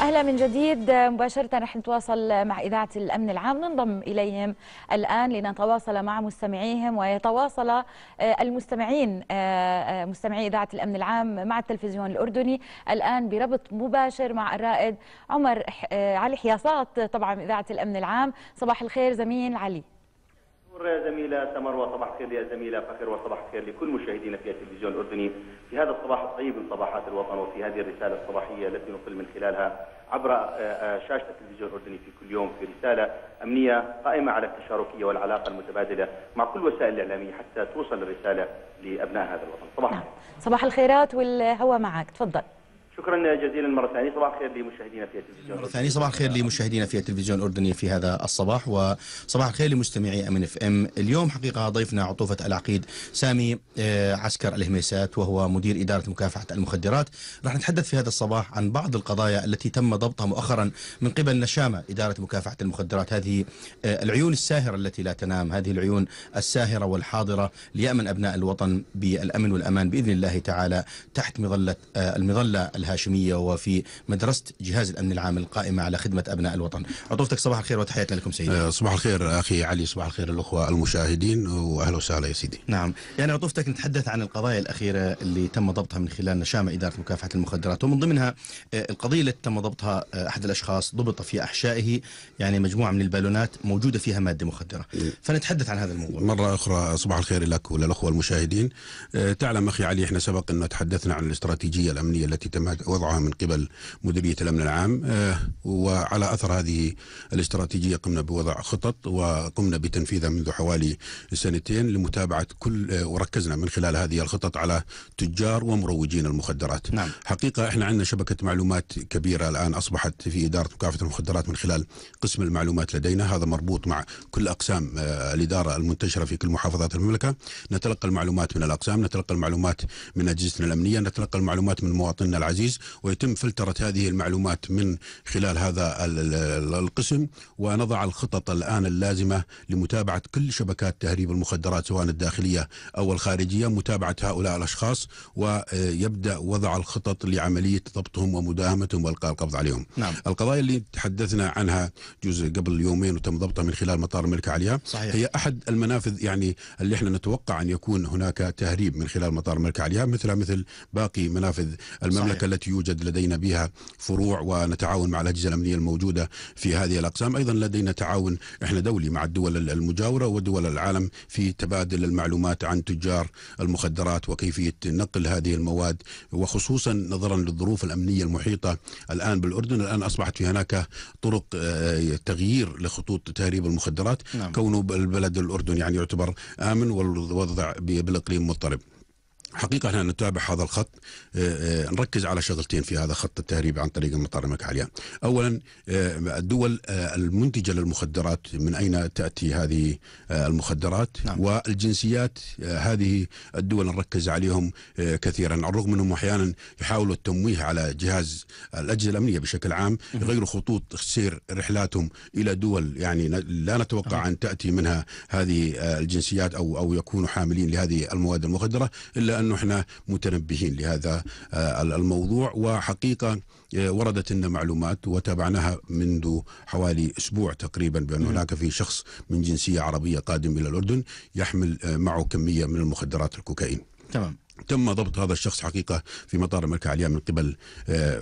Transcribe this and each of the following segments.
اهلا من جديد مباشره رح نتواصل مع اذاعه الامن العام ننضم اليهم الان لنتواصل مع مستمعيهم ويتواصل آه، المستمعين آه، آه، مستمعي اذاعه الامن العام مع التلفزيون الاردني الان بربط مباشر مع الرائد عمر علي حياصات طبعا اذاعه الامن العام صباح الخير زميل علي يا زميلة سمر وصباح الخير يا زميلة فخر وصباح الخير لكل مشاهدينا في التلفزيون الأردني في هذا الصباح الطيب من صباحات الوطن وفي هذه الرسالة الصباحية التي نقل من خلالها عبر آه، آه، شاشة التلفزيون الأردني في كل يوم في رسالة أمنية قائمة على التشاركية والعلاقة المتبادلة مع كل وسائل الإعلامية حتى توصل الرسالة لأبناء هذا الوطن صباح الخير نعم. صباح الخيرات والهوى معك تفضل شكرا جزيلا مرة ثانية صباح الخير لمشاهدينا في التلفزيون مرة ثانية صباح الخير لمشاهدينا في التلفزيون الأردني في هذا الصباح وصباح الخير لمستمعي أمن اف ام اليوم حقيقة ضيفنا عطوفة العقيد سامي آه، عسكر الهميسات وهو مدير إدارة مكافحة المخدرات راح نتحدث في هذا الصباح عن بعض القضايا التي تم ضبطها مؤخرا من قبل نشامة إدارة مكافحة المخدرات هذه آه، العيون الساهرة التي لا تنام هذه العيون الساهرة والحاضرة ليأمن أبناء الوطن بالأمن والأمان بإذن الله تعالى تحت مظلة آه، المظلة الهاشمية وفي مدرسة جهاز الأمن العام القائمة على خدمة أبناء الوطن عطوفتك صباح الخير وتحياتنا لكم سيدي آه، صباح الخير أخي علي صباح الخير الأخوة المشاهدين وأهلا وسهلا يا سيدي نعم يعني عطوفتك نتحدث عن القضايا الأخيرة اللي تم ضبطها من خلال نشامة إدارة مكافحة المخدرات ومن ضمنها آه، القضية التي تم ضبطها آه، أحد الأشخاص ضبط في أحشائه يعني مجموعة من البالونات موجودة فيها مادة مخدرة نعم. فنتحدث عن هذا الموضوع مرة أخرى صباح الخير لك وللأخوة المشاهدين تعلم أخي علي إحنا سبق أن تحدثنا عن الاستراتيجية الأمنية التي تم وضعها من قبل مديرية الأمن العام آه، وعلى أثر هذه الاستراتيجية قمنا بوضع خطط وقمنا بتنفيذها منذ حوالي سنتين لمتابعة كل آه، وركزنا من خلال هذه الخطط على تجار ومروجين المخدرات نعم. حقيقة احنا عندنا شبكة معلومات كبيرة الآن أصبحت في إدارة مكافحة المخدرات من خلال قسم المعلومات لدينا هذا مربوط مع كل أقسام آه، الإدارة المنتشرة في كل محافظات المملكة نتلقى المعلومات من الأقسام نتلقى المعلومات من أجهزتنا الأمنية نتلقى المعلومات من مواطننا العزيز التمييز ويتم فلترة هذه المعلومات من خلال هذا القسم ونضع الخطط الآن اللازمة لمتابعة كل شبكات تهريب المخدرات سواء الداخلية أو الخارجية متابعة هؤلاء الأشخاص ويبدأ وضع الخطط لعملية ضبطهم ومداهمتهم والقاء القبض عليهم نعم. القضايا اللي تحدثنا عنها جزء قبل يومين وتم ضبطها من خلال مطار الملكة عليا صحيح. هي أحد المنافذ يعني اللي احنا نتوقع أن يكون هناك تهريب من خلال مطار الملكة عليا مثل مثل باقي منافذ المملكة صحيح. التي يوجد لدينا بها فروع ونتعاون مع الأجهزة الأمنية الموجودة في هذه الأقسام أيضا لدينا تعاون إحنا دولي مع الدول المجاورة ودول العالم في تبادل المعلومات عن تجار المخدرات وكيفية نقل هذه المواد وخصوصا نظرا للظروف الأمنية المحيطة الآن بالأردن الآن أصبحت في هناك طرق آه، تغيير لخطوط تهريب المخدرات نعم. كونه البلد الأردن يعني يعتبر آمن والوضع بالإقليم مضطرب حقيقة احنا نتابع هذا الخط آه، آه، نركز على شغلتين في هذا خط التهريب عن طريق المطار مكعليان أولا آه، الدول المنتجة للمخدرات من أين تأتي هذه المخدرات نعم. والجنسيات هذه الدول نركز عليهم كثيرا على الرغم أنهم أحيانا يحاولوا التمويه على جهاز الأجهزة الأمنية بشكل عام غير خطوط سير رحلاتهم إلى دول يعني لا نتوقع أن تأتي منها هذه الجنسيات أو أو يكونوا حاملين لهذه المواد المخدرة إلا أن لانه احنا متنبهين لهذا آه، الموضوع وحقيقه آه، وردت لنا معلومات وتابعناها منذ حوالي اسبوع تقريبا بان هناك في شخص من جنسيه عربيه قادم الى الاردن يحمل آه، معه كميه من المخدرات الكوكايين. تمام. تم ضبط هذا الشخص حقيقة في مطار الملكة علياء من قبل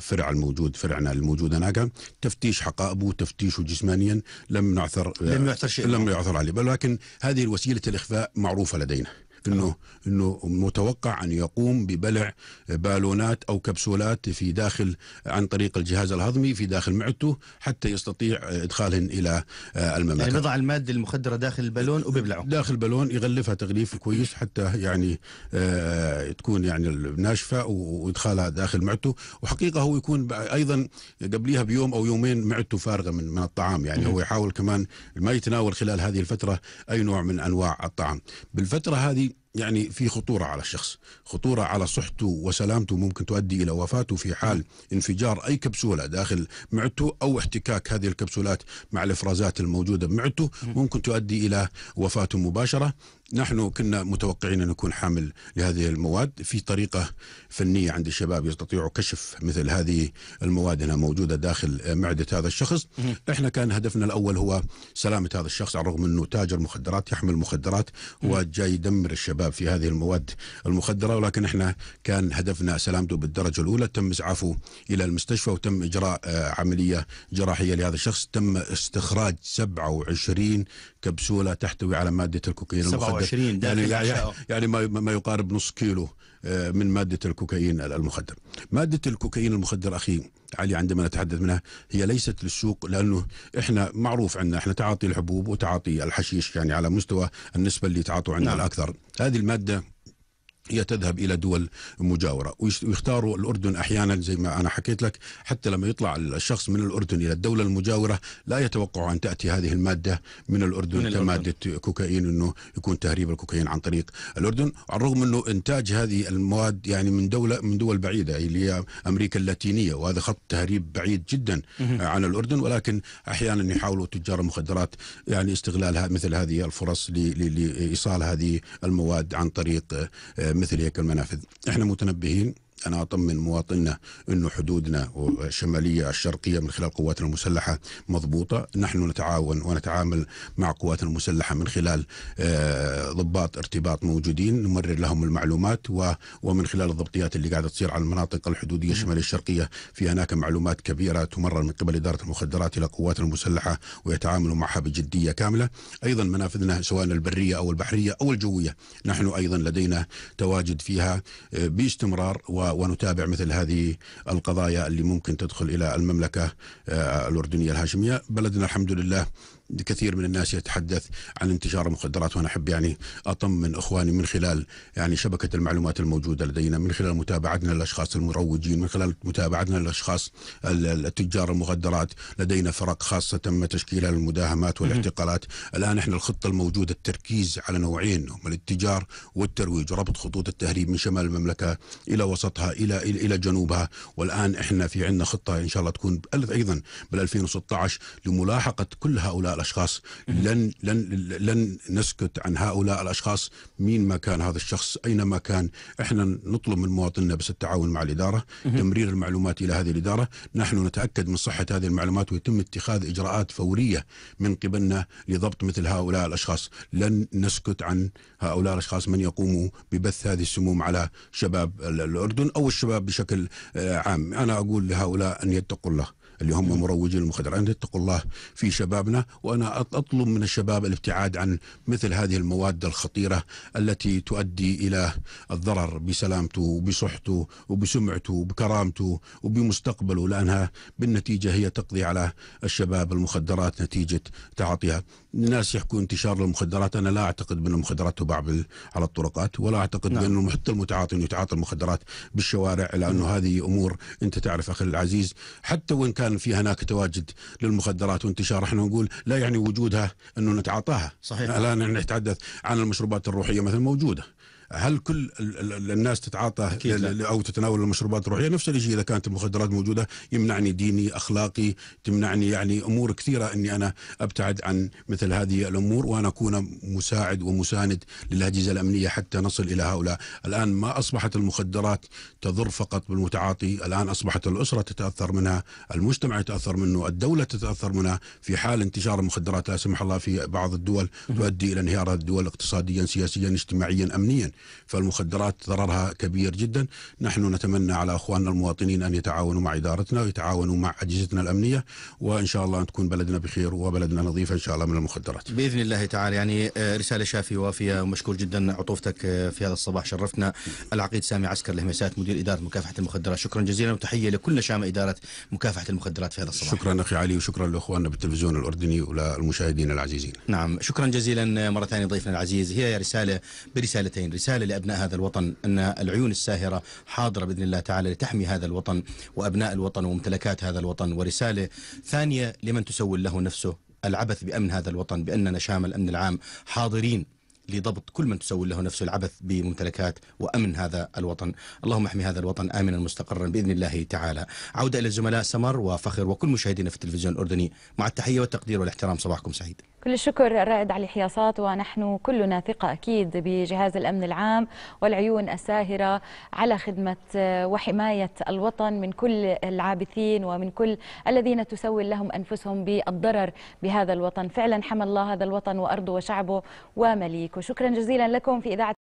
فرع الموجود فرعنا الموجود هناك تفتيش حقائبه تفتيشه جسمانيا لم نعثر لم يعثر شيء لم يعثر عليه ولكن هذه الوسيلة الإخفاء معروفة لدينا انه انه متوقع ان يقوم ببلع بالونات او كبسولات في داخل عن طريق الجهاز الهضمي في داخل معدته حتى يستطيع ادخالهن الى آه، المملكه. يعني يضع الماده المخدره داخل البالون وبيبلعه. داخل البالون يغلفها تغليف كويس حتى يعني آه، تكون يعني ناشفه وادخالها داخل معدته وحقيقه هو يكون ايضا قبليها بيوم او يومين معدته فارغه من من الطعام يعني هو يحاول كمان ما يتناول خلال هذه الفتره اي نوع من انواع الطعام. بالفتره هذه يعني في خطورة على الشخص خطورة على صحته وسلامته ممكن تؤدي إلى وفاته في حال انفجار أي كبسولة داخل معدته أو احتكاك هذه الكبسولات مع الإفرازات الموجودة بمعدته ممكن تؤدي إلى وفاته مباشرة نحن كنا متوقعين أن نكون حامل لهذه المواد في طريقة فنية عند الشباب يستطيعوا كشف مثل هذه المواد أنها موجودة داخل معدة هذا الشخص إحنا كان هدفنا الأول هو سلامة هذا الشخص على الرغم أنه تاجر مخدرات يحمل مخدرات وجاي يدمر الشباب في هذه المواد المخدرة ولكن إحنا كان هدفنا سلامته بالدرجة الأولى تم إسعافه إلى المستشفى وتم إجراء آه، عملية جراحية لهذا الشخص تم استخراج 27 كبسولة تحتوي على مادة الكوكايين المخدرة 20 يعني يعني, يعني ما يقارب نص كيلو آه، من مادة الكوكايين المخدر مادة الكوكايين المخدر أخي علي عندما نتحدث منها هي ليست للسوق لأنه إحنا معروف عندنا إحنا تعاطي الحبوب وتعاطي الحشيش يعني على مستوى النسبة اللي تعاطوا عندنا نعم. الأكثر هذه المادة هي تذهب الى دول مجاوره ويختاروا الاردن احيانا زي ما انا حكيت لك حتى لما يطلع الشخص من الاردن الى الدوله المجاوره لا يتوقع ان تاتي هذه الماده من الاردن من كماده الأردن. كوكايين انه يكون تهريب الكوكايين عن طريق الاردن على الرغم انه انتاج هذه المواد يعني من دوله من دول بعيده اللي هي امريكا اللاتينيه وهذا خط تهريب بعيد جدا عن الاردن ولكن احيانا يحاولوا تجار المخدرات يعني استغلال مثل هذه الفرص لايصال هذه المواد عن طريق آه، مثل هيك المنافذ احنا متنبهين انا اطمن مواطننا انه حدودنا الشماليه الشرقيه من خلال قواتنا المسلحه مضبوطه، نحن نتعاون ونتعامل مع قواتنا المسلحه من خلال آه، ضباط ارتباط موجودين نمرر لهم المعلومات ومن خلال الضبطيات اللي قاعده تصير على المناطق الحدوديه الشماليه الشرقيه في هناك معلومات كبيره تمرر من قبل اداره المخدرات الى قواتنا المسلحه ويتعاملوا معها بجديه كامله، ايضا منافذنا سواء البريه او البحريه او الجويه، نحن ايضا لدينا تواجد فيها آه، باستمرار و ونتابع مثل هذه القضايا اللي ممكن تدخل الى المملكه آه، الاردنيه الهاشميه بلدنا الحمد لله كثير من الناس يتحدث عن انتشار المخدرات وانا احب يعني اطمن اخواني من خلال يعني شبكه المعلومات الموجوده لدينا من خلال متابعتنا للاشخاص المروجين من خلال متابعتنا للاشخاص التجار المخدرات لدينا فرق خاصه تم تشكيلها للمداهمات والاعتقالات الان احنا الخطه الموجوده التركيز على نوعين هم الاتجار والترويج ربط خطوط التهريب من شمال المملكه الى وسطها الى الى جنوبها والان احنا في عندنا خطه ان شاء الله تكون ايضا بال 2016 لملاحقه كل هؤلاء الاشخاص لن لن لن نسكت عن هؤلاء الاشخاص مين ما كان هذا الشخص اينما كان احنا نطلب من مواطننا بس التعاون مع الاداره تمرير المعلومات الى هذه الاداره نحن نتاكد من صحه هذه المعلومات ويتم اتخاذ اجراءات فوريه من قبلنا لضبط مثل هؤلاء الاشخاص لن نسكت عن هؤلاء الاشخاص من يقوموا ببث هذه السموم على شباب الاردن او الشباب بشكل آه، عام انا اقول لهؤلاء ان يتقوا الله اللي هم مروجين المخدرات اتقوا الله في شبابنا وانا اطلب من الشباب الابتعاد عن مثل هذه المواد الخطيره التي تؤدي الى الضرر بسلامته وبصحته وبسمعته وبكرامته وبمستقبله لانها بالنتيجه هي تقضي على الشباب المخدرات نتيجه تعاطيها الناس يحكوا انتشار المخدرات انا لا اعتقد بان المخدرات تباع على الطرقات ولا اعتقد نعم. بانه حتى المتعاطي انه يتعاطى المخدرات بالشوارع لانه نعم. هذه امور انت تعرف اخي العزيز حتى وان كان كان في هناك تواجد للمخدرات وانتشار احنا نقول لا يعني وجودها انه نتعاطاها صحيح الان نتحدث عن المشروبات الروحيه مثلا موجوده هل كل الناس تتعاطى او تتناول المشروبات الروحيه نفس الشيء اذا كانت المخدرات موجوده يمنعني ديني اخلاقي تمنعني يعني امور كثيره اني انا ابتعد عن مثل هذه الامور وان اكون مساعد ومساند للاجهزه الامنيه حتى نصل الى هؤلاء الان ما اصبحت المخدرات تضر فقط بالمتعاطي الان اصبحت الاسره تتاثر منها المجتمع يتاثر منه الدوله تتاثر منها في حال انتشار المخدرات لا سمح الله في بعض الدول تؤدي الى انهيار الدول اقتصاديا سياسيا اجتماعيا امنيا فالمخدرات ضررها كبير جدا نحن نتمنى على أخواننا المواطنين أن يتعاونوا مع إدارتنا ويتعاونوا مع أجهزتنا الأمنية وإن شاء الله أن تكون بلدنا بخير وبلدنا نظيفة إن شاء الله من المخدرات بإذن الله تعالى يعني آه، رسالة شافية وافية ومشكور جدا عطوفتك آه، في هذا الصباح شرفتنا العقيد سامي عسكر لهمسات مدير إدارة مكافحة المخدرات شكرا جزيلا وتحية لكل نشام إدارة مكافحة المخدرات في هذا الصباح شكرا أخي علي وشكرا لأخواننا بالتلفزيون الأردني وللمشاهدين العزيزين نعم شكرا جزيلا آه، مرة ثانية ضيفنا العزيز هي رسالة برسالتين رسالة رسالة لأبناء هذا الوطن أن العيون الساهرة حاضرة بإذن الله تعالى لتحمي هذا الوطن وأبناء الوطن وممتلكات هذا الوطن ورسالة ثانية لمن تسول له نفسه العبث بأمن هذا الوطن بأننا شام الأمن العام حاضرين لضبط كل من تسول له نفسه العبث بممتلكات وامن هذا الوطن، اللهم احمي هذا الوطن امنا مستقرا باذن الله تعالى. عوده الى الزملاء سمر وفخر وكل مشاهدينا في التلفزيون الاردني مع التحيه والتقدير والاحترام صباحكم سعيد. كل الشكر رائد علي حياصات ونحن كلنا ثقة أكيد بجهاز الأمن العام والعيون الساهرة على خدمة آه، وحماية الوطن من كل العابثين ومن كل الذين تسول لهم أنفسهم بالضرر بهذا الوطن فعلا حمى الله هذا الوطن وأرضه وشعبه ومليكه شكرا جزيلا لكم في إذاعة